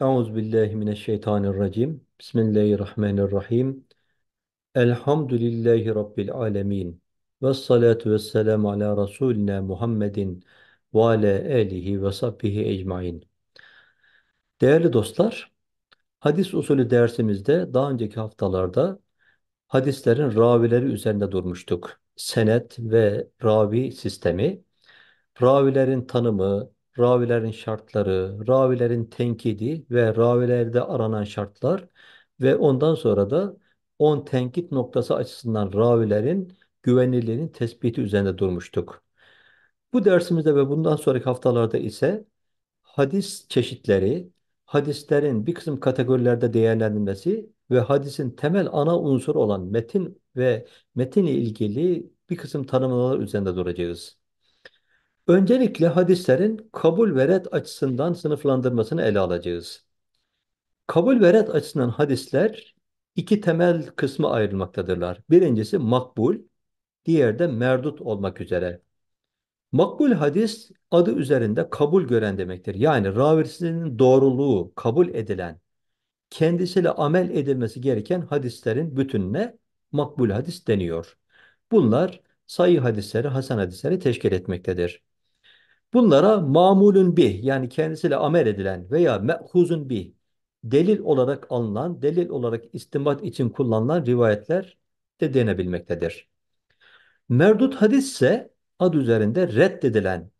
Euzubillahimineşşeytanirracim. Bismillahirrahmanirrahim. Elhamdülillahi Rabbil alemin. Ve salatu ve selamu ala Resulina Muhammedin ve ala alihi ve sahbihi ecmain. Değerli dostlar, hadis usulü dersimizde daha önceki haftalarda hadislerin ravileri üzerinde durmuştuk. Senet ve ravi sistemi, ravilerin tanımı, ravilerin şartları, ravilerin tenkidi ve ravilerde aranan şartlar ve ondan sonra da 10 tenkit noktası açısından ravilerin güvenilirliğinin tespiti üzerinde durmuştuk. Bu dersimizde ve bundan sonraki haftalarda ise hadis çeşitleri, hadislerin bir kısım kategorilerde değerlendirilmesi ve hadisin temel ana unsuru olan metin ve metinle ilgili bir kısım tanımlamalar üzerinde duracağız. Öncelikle hadislerin kabul ve red açısından sınıflandırmasını ele alacağız. Kabul ve red açısından hadisler iki temel kısmı ayrılmaktadırlar. Birincisi makbul, diğer de merdut olmak üzere. Makbul hadis adı üzerinde kabul gören demektir. Yani ravisinin doğruluğu kabul edilen, kendisiyle amel edilmesi gereken hadislerin bütününe makbul hadis deniyor. Bunlar sayı hadisleri, hasan hadisleri teşkil etmektedir. Bunlara mamulün bih yani kendisiyle amel edilen veya me'huzun bih delil olarak alınan, delil olarak istimbat için kullanılan rivayetler de denebilmektedir. Merdut hadis ise ad üzerinde reddedilen,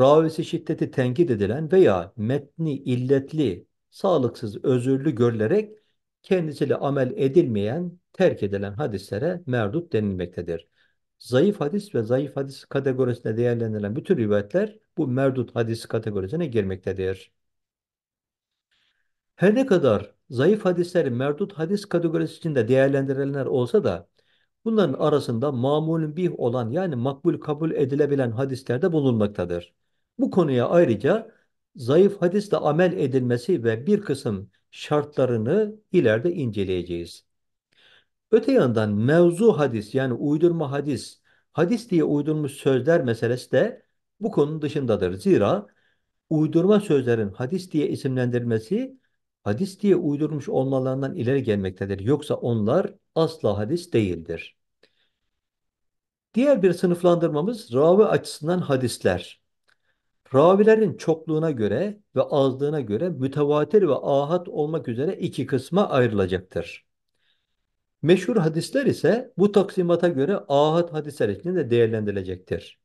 ravisi şiddeti tenkit edilen veya metni illetli, sağlıksız, özürlü görülerek kendisiyle amel edilmeyen, terk edilen hadislere merdut denilmektedir. Zayıf hadis ve zayıf hadis kategorisine değerlendirilen bütün rivayetler bu merdut hadisi kategorisine girmektedir. Her ne kadar zayıf hadisler merdut hadis kategorisi içinde değerlendirilenler olsa da bunların arasında mamulün bih olan yani makbul kabul edilebilen hadisler de bulunmaktadır. Bu konuya ayrıca zayıf hadisle amel edilmesi ve bir kısım şartlarını ileride inceleyeceğiz. Öte yandan mevzu hadis yani uydurma hadis, hadis diye uydurmuş sözler meselesi de bu konunun dışındadır. Zira uydurma sözlerin hadis diye isimlendirmesi hadis diye uydurmuş olmalarından ileri gelmektedir. Yoksa onlar asla hadis değildir. Diğer bir sınıflandırmamız ravi açısından hadisler. Ravilerin çokluğuna göre ve azlığına göre mütevatir ve ahat olmak üzere iki kısma ayrılacaktır. Meşhur hadisler ise bu taksimata göre ahat hadisler içinde değerlendirilecektir.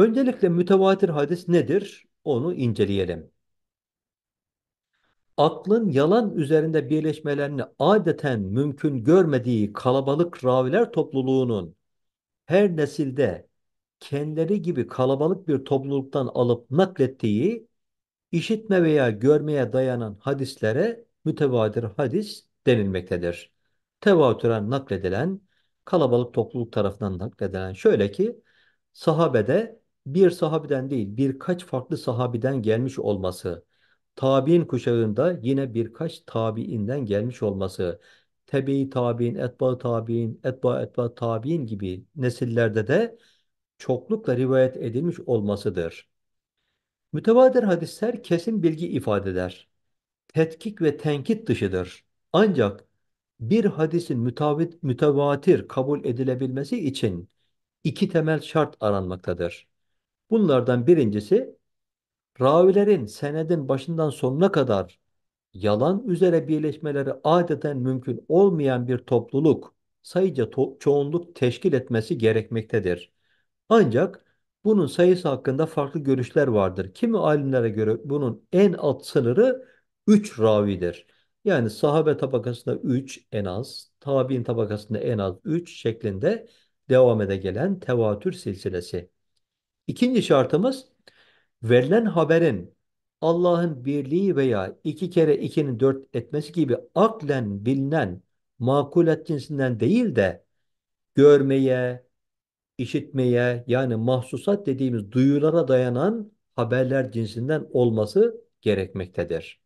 Öncelikle mütevatir hadis nedir? Onu inceleyelim. Aklın yalan üzerinde birleşmelerini adeten mümkün görmediği kalabalık raviler topluluğunun her nesilde kendileri gibi kalabalık bir topluluktan alıp naklettiği işitme veya görmeye dayanan hadislere mütevatir hadis denilmektedir. Tevatüren nakledilen, kalabalık topluluk tarafından nakledilen şöyle ki sahabede bir sahabiden değil birkaç farklı sahabiden gelmiş olması, tabi'in kuşağında yine birkaç tabi'inden gelmiş olması, tebe-i tabi'in, etba tabi'in, etba etba tabi'in gibi nesillerde de çoklukla rivayet edilmiş olmasıdır. Mütevadir hadisler kesin bilgi ifade eder. Tetkik ve tenkit dışıdır. Ancak bir hadisin mütavit, mütevatir kabul edilebilmesi için iki temel şart aranmaktadır. Bunlardan birincisi ravilerin senedin başından sonuna kadar yalan üzere birleşmeleri adeten mümkün olmayan bir topluluk sayıca to çoğunluk teşkil etmesi gerekmektedir. Ancak bunun sayısı hakkında farklı görüşler vardır. Kimi alimlere göre bunun en alt sınırı 3 ravidir. Yani sahabe tabakasında 3 en az, tabi'in tabakasında en az 3 şeklinde devam ede gelen tevatür silsilesi. İkinci şartımız verilen haberin Allah'ın birliği veya iki kere ikinin dört etmesi gibi aklen bilinen makulat cinsinden değil de görmeye, işitmeye yani mahsusat dediğimiz duyulara dayanan haberler cinsinden olması gerekmektedir.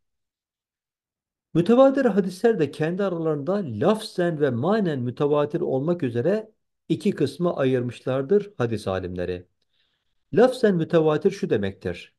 Mütevatir hadisler de kendi aralarında lafzen ve manen mütevatir olmak üzere iki kısmı ayırmışlardır hadis alimleri. Lafzen mütevatir şu demektir.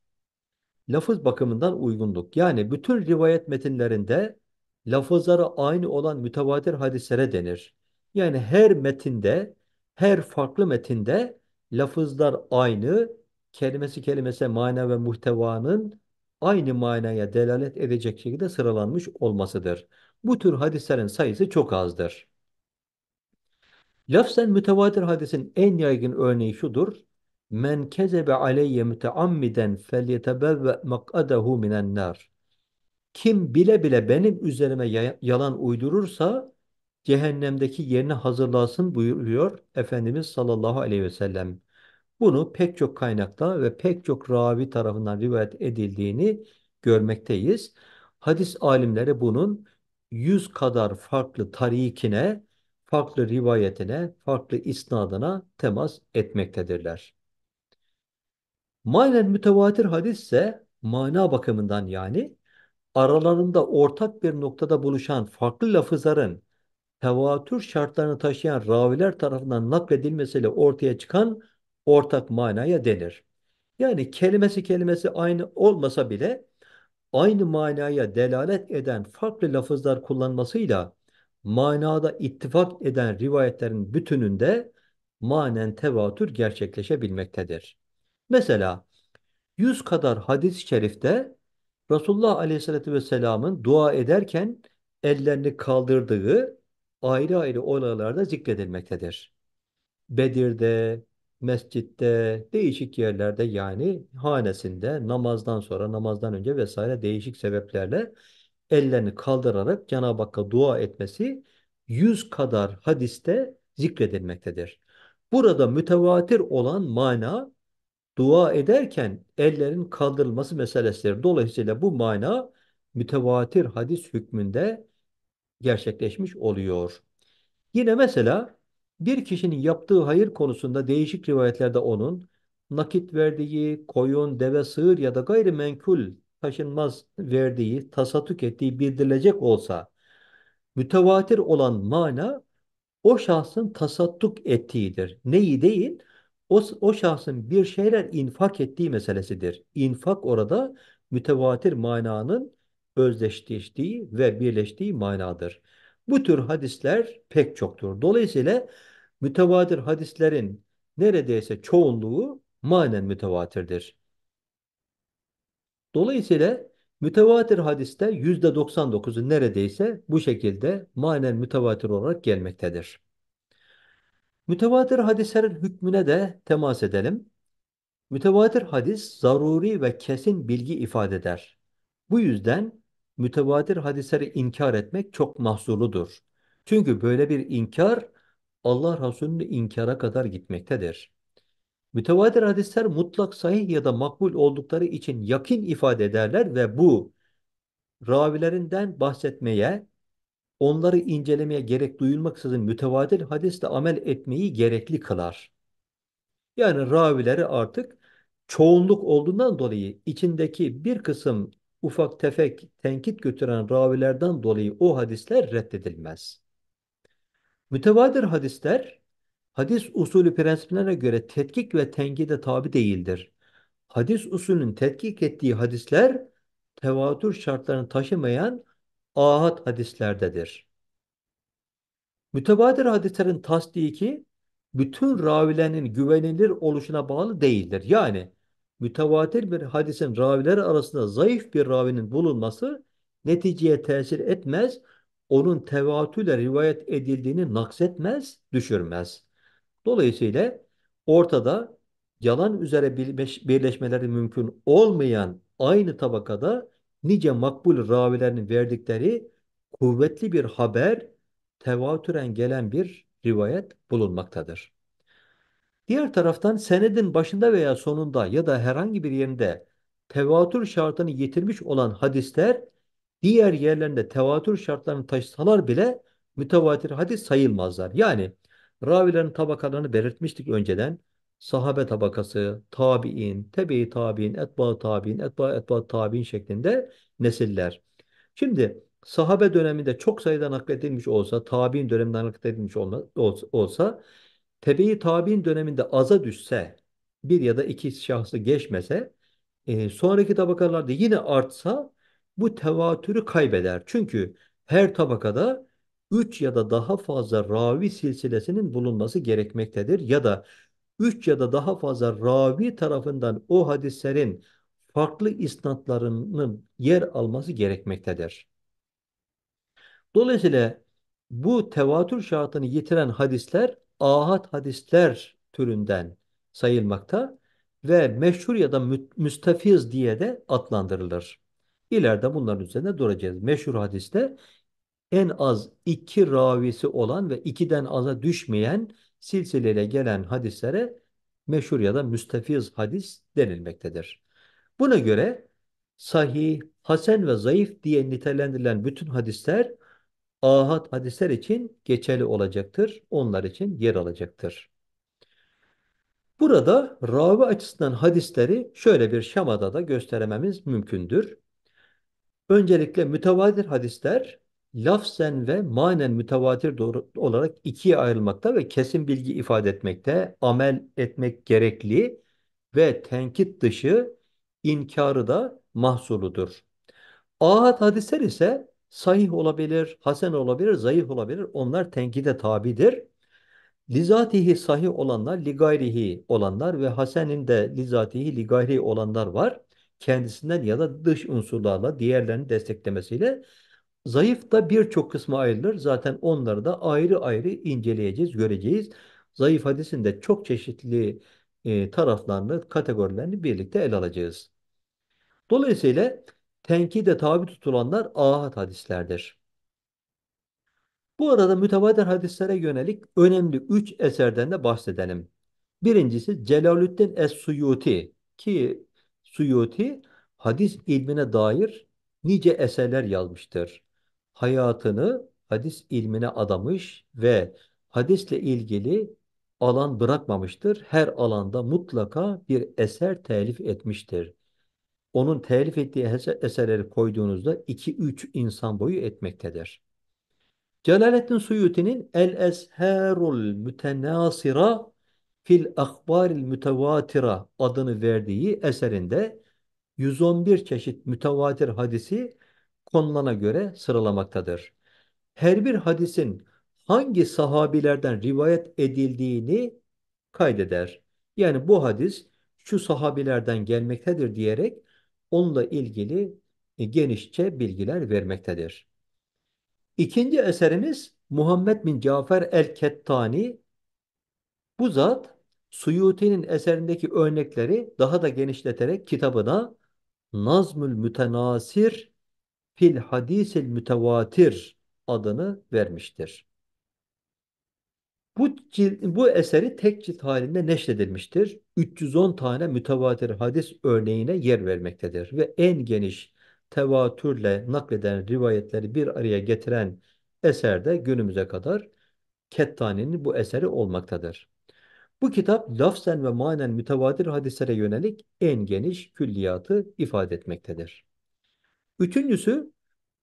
Lafız bakımından uygunluk. Yani bütün rivayet metinlerinde lafızları aynı olan mütevatir hadislere denir. Yani her metinde, her farklı metinde lafızlar aynı, kelimesi kelimese mana ve muhtevanın aynı manaya delalet edecek şekilde sıralanmış olmasıdır. Bu tür hadislerin sayısı çok azdır. Lafzen mütevatir hadisin en yaygın örneği şudur men kezebe aleyye müteammiden felyetebevve mak'adehu minen nar. Kim bile bile benim üzerime yalan uydurursa cehennemdeki yerini hazırlasın buyuruyor Efendimiz sallallahu aleyhi ve sellem. Bunu pek çok kaynakta ve pek çok ravi tarafından rivayet edildiğini görmekteyiz. Hadis alimleri bunun yüz kadar farklı tarikine, farklı rivayetine, farklı isnadına temas etmektedirler. Manen mütevatir hadis ise mana bakımından yani aralarında ortak bir noktada buluşan farklı lafızların tevatür şartlarını taşıyan raviler tarafından nakledilmesiyle ortaya çıkan ortak manaya denir. Yani kelimesi kelimesi aynı olmasa bile aynı manaya delalet eden farklı lafızlar kullanmasıyla manada ittifak eden rivayetlerin bütününde manen tevatür gerçekleşebilmektedir. Mesela 100 kadar hadis-i şerifte Resulullah Aleyhisselatü Vesselam'ın dua ederken ellerini kaldırdığı ayrı ayrı olaylarda zikredilmektedir. Bedir'de, mescitte, değişik yerlerde yani hanesinde, namazdan sonra, namazdan önce vesaire değişik sebeplerle ellerini kaldırarak Cenab-ı Hakk'a dua etmesi yüz kadar hadiste zikredilmektedir. Burada mütevatir olan mana dua ederken ellerin kaldırılması meselesidir. Dolayısıyla bu mana mütevatir hadis hükmünde gerçekleşmiş oluyor. Yine mesela bir kişinin yaptığı hayır konusunda değişik rivayetlerde onun nakit verdiği, koyun, deve, sığır ya da gayrimenkul taşınmaz verdiği, tasatuk ettiği bildirilecek olsa mütevatir olan mana o şahsın tasattuk ettiğidir. Neyi değil? o, o şahsın bir şeyler infak ettiği meselesidir. İnfak orada mütevatir mananın özdeşleştiği ve birleştiği manadır. Bu tür hadisler pek çoktur. Dolayısıyla mütevatir hadislerin neredeyse çoğunluğu manen mütevatirdir. Dolayısıyla mütevatir hadiste %99'u neredeyse bu şekilde manen mütevatir olarak gelmektedir. Mütevatir hadislerin hükmüne de temas edelim. Mütevatir hadis zaruri ve kesin bilgi ifade eder. Bu yüzden mütevatir hadisleri inkar etmek çok mahzurludur. Çünkü böyle bir inkar Allah Resulü'nü inkara kadar gitmektedir. Mütevatir hadisler mutlak sahih ya da makbul oldukları için yakin ifade ederler ve bu ravilerinden bahsetmeye onları incelemeye gerek duyulmaksızın mütevadil hadisle amel etmeyi gerekli kılar. Yani ravileri artık çoğunluk olduğundan dolayı içindeki bir kısım ufak tefek tenkit götüren ravilerden dolayı o hadisler reddedilmez. Mütevadir hadisler hadis usulü prensiplerine göre tetkik ve tenkide tabi değildir. Hadis usulünün tetkik ettiği hadisler tevatür şartlarını taşımayan ahad hadislerdedir. Mütevatir hadislerin tasdiki bütün ravilerin güvenilir oluşuna bağlı değildir. Yani mütevatir bir hadisin ravileri arasında zayıf bir ravinin bulunması neticeye tesir etmez, onun tevatüle rivayet edildiğini naksetmez, düşürmez. Dolayısıyla ortada yalan üzere birleşmeleri mümkün olmayan aynı tabakada nice makbul ravilerin verdikleri kuvvetli bir haber tevatüren gelen bir rivayet bulunmaktadır. Diğer taraftan senedin başında veya sonunda ya da herhangi bir yerinde tevatür şartını yitirmiş olan hadisler diğer yerlerinde tevatür şartlarını taşısalar bile mütevatir hadis sayılmazlar. Yani ravilerin tabakalarını belirtmiştik önceden sahabe tabakası, tabi'in, tebe-i tabi'in, etba tabi'in, etba etba tabi'in şeklinde nesiller. Şimdi sahabe döneminde çok sayıda nakledilmiş olsa, tabi'in döneminde nakledilmiş olsa, tebe-i tabi'in döneminde aza düşse, bir ya da iki şahsı geçmese, e, sonraki tabakalarda yine artsa bu tevatürü kaybeder. Çünkü her tabakada üç ya da daha fazla ravi silsilesinin bulunması gerekmektedir ya da üç ya da daha fazla ravi tarafından o hadislerin farklı isnatlarının yer alması gerekmektedir. Dolayısıyla bu tevatür şartını yitiren hadisler ahad hadisler türünden sayılmakta ve meşhur ya da mü müstafiz diye de adlandırılır. İleride bunların üzerine duracağız. Meşhur hadiste en az iki ravisi olan ve ikiden aza düşmeyen silsileyle gelen hadislere meşhur ya da müstefiz hadis denilmektedir. Buna göre sahih, hasen ve zayıf diye nitelendirilen bütün hadisler ahad hadisler için geçerli olacaktır. Onlar için yer alacaktır. Burada ravi açısından hadisleri şöyle bir şamada da gösterememiz mümkündür. Öncelikle mütevatir hadisler lafzen ve manen mütevatir doğru olarak ikiye ayrılmakta ve kesin bilgi ifade etmekte, amel etmek gerekli ve tenkit dışı inkarı da mahsuludur. Ahad hadisler ise sahih olabilir, hasen olabilir, zayıf olabilir. Onlar tenkide tabidir. Lizatihi sahih olanlar, ligayrihi olanlar ve hasenin de lizatihi ligayri olanlar var. Kendisinden ya da dış unsurlarla diğerlerini desteklemesiyle Zayıf da birçok kısma ayrılır. Zaten onları da ayrı ayrı inceleyeceğiz, göreceğiz. Zayıf hadisinde çok çeşitli e, taraflarını, kategorilerini birlikte ele alacağız. Dolayısıyla tenkide tabi tutulanlar ahad hadislerdir. Bu arada mütevatir hadislere yönelik önemli üç eserden de bahsedelim. Birincisi Celalüddin Es-Suyuti ki Suyuti hadis ilmine dair nice eserler yazmıştır hayatını hadis ilmine adamış ve hadisle ilgili alan bırakmamıştır. Her alanda mutlaka bir eser telif etmiştir. Onun telif ettiği eserleri koyduğunuzda 2-3 insan boyu etmektedir. Celaleddin Suyuti'nin El Esherul Mütenasira Fil Akbaril Mütevatira adını verdiği eserinde 111 çeşit mütevatir hadisi konulana göre sıralamaktadır. Her bir hadisin hangi sahabilerden rivayet edildiğini kaydeder. Yani bu hadis şu sahabilerden gelmektedir diyerek onunla ilgili e, genişçe bilgiler vermektedir. İkinci eserimiz Muhammed bin Cafer el-Kettani. Bu zat Suyuti'nin eserindeki örnekleri daha da genişleterek kitabına Nazmül Mütenasir fil hadisil mütevatir adını vermiştir. Bu, cilt, bu eseri tek cilt halinde neşredilmiştir. 310 tane mütevatir hadis örneğine yer vermektedir ve en geniş tevatürle nakleden rivayetleri bir araya getiren eser de günümüze kadar Kettani'nin bu eseri olmaktadır. Bu kitap lafzen ve manen mütevatir hadislere yönelik en geniş külliyatı ifade etmektedir. Üçüncüsü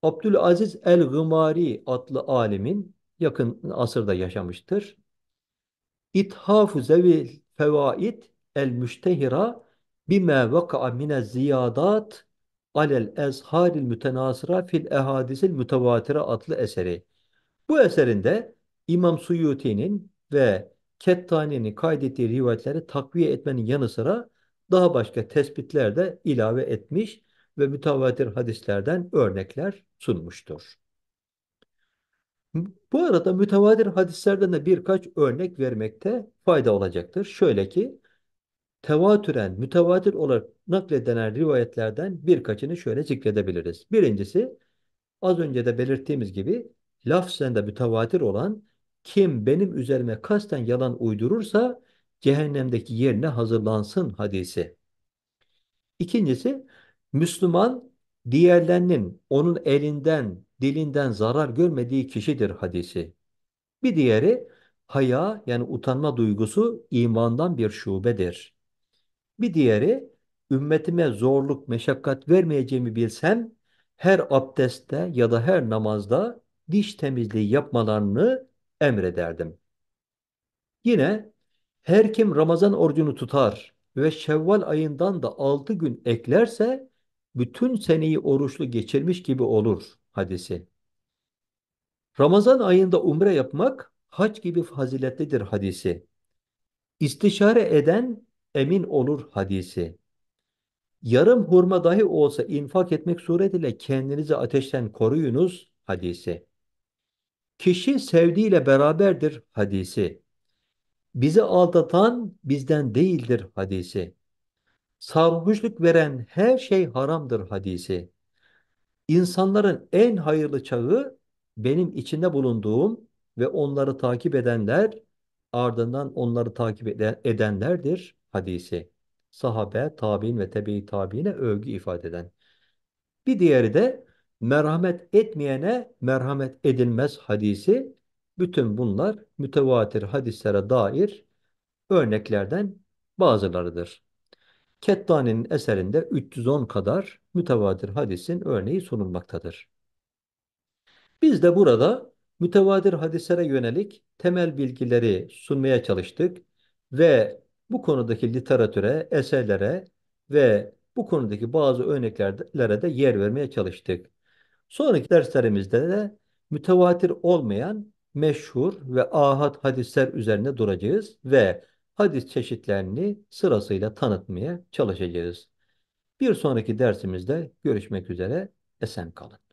Abdülaziz el-Gımari adlı alimin yakın asırda yaşamıştır. İthaf-ı Zevil Fevaid el-Müştehira bime vaka'a mine ziyadat alel ezharil mütenasıra fil ehadisil mütevatire adlı eseri. Bu eserinde İmam Suyuti'nin ve Kettani'nin kaydettiği rivayetleri takviye etmenin yanı sıra daha başka tespitler de ilave etmiş ve mütevatir hadislerden örnekler sunmuştur. Bu arada mütevatir hadislerden de birkaç örnek vermekte fayda olacaktır. Şöyle ki tevatüren, mütevatir olarak nakledilen rivayetlerden birkaçını şöyle zikredebiliriz. Birincisi az önce de belirttiğimiz gibi lafzen de mütevatir olan kim benim üzerime kasten yalan uydurursa cehennemdeki yerine hazırlansın hadisi. İkincisi Müslüman diğerlerinin onun elinden, dilinden zarar görmediği kişidir hadisi. Bir diğeri haya yani utanma duygusu imandan bir şubedir. Bir diğeri ümmetime zorluk, meşakkat vermeyeceğimi bilsem her abdestte ya da her namazda diş temizliği yapmalarını emrederdim. Yine her kim Ramazan orucunu tutar ve Şevval ayından da altı gün eklerse bütün seneyi oruçlu geçirmiş gibi olur hadisi. Ramazan ayında umre yapmak hac gibi faziletlidir hadisi. İstişare eden emin olur hadisi. Yarım hurma dahi olsa infak etmek suretiyle kendinizi ateşten koruyunuz hadisi. Kişi sevdiğiyle beraberdir hadisi. Bizi aldatan bizden değildir hadisi sarhoşluk veren her şey haramdır hadisi. İnsanların en hayırlı çağı benim içinde bulunduğum ve onları takip edenler ardından onları takip edenlerdir hadisi. Sahabe, tabi'in ve tebe-i tabi'ine övgü ifade eden. Bir diğeri de merhamet etmeyene merhamet edilmez hadisi. Bütün bunlar mütevatir hadislere dair örneklerden bazılarıdır. Kettani'nin eserinde 310 kadar mütevadir hadisin örneği sunulmaktadır. Biz de burada mütevadir hadislere yönelik temel bilgileri sunmaya çalıştık ve bu konudaki literatüre, eserlere ve bu konudaki bazı örneklere de yer vermeye çalıştık. Sonraki derslerimizde de mütevatir olmayan meşhur ve ahad hadisler üzerine duracağız ve hadis çeşitlerini sırasıyla tanıtmaya çalışacağız. Bir sonraki dersimizde görüşmek üzere. Esen kalın.